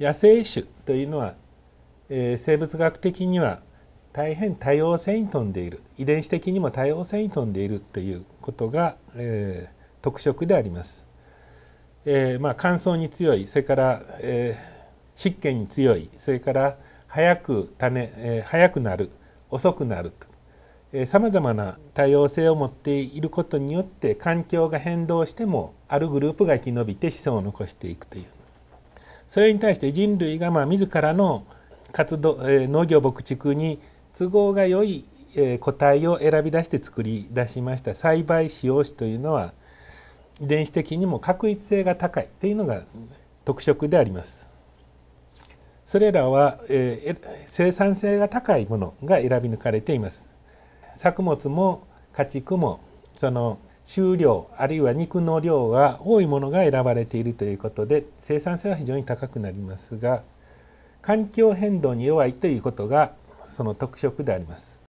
野生種というのは、えー、生物学的には大変多様性に富んでいる遺伝子的にも多様性に富んでいるということが、えー、特色であります。えー、まあ、乾燥に強いそれから、え湿気に強いそれから早く種、え早くなる遅くなるとさまざまな多様性を持っていることによって環境が変動してもあるグループが生き延びて子孫を残していくというそれに対して人類がまあ自らの活動、え農業牧畜に都合が良い、え個体を選び出して作り出しました栽培使用種というのは遺伝子的にも確一性が高いというのが特色であります。それらは、え生産性が高いものが選び抜かれています。作物も家畜もその収量あるいは肉の量が多いものが選ばれているということで生産性は非常に高くなりますが環境変動に弱いということがその特色であります。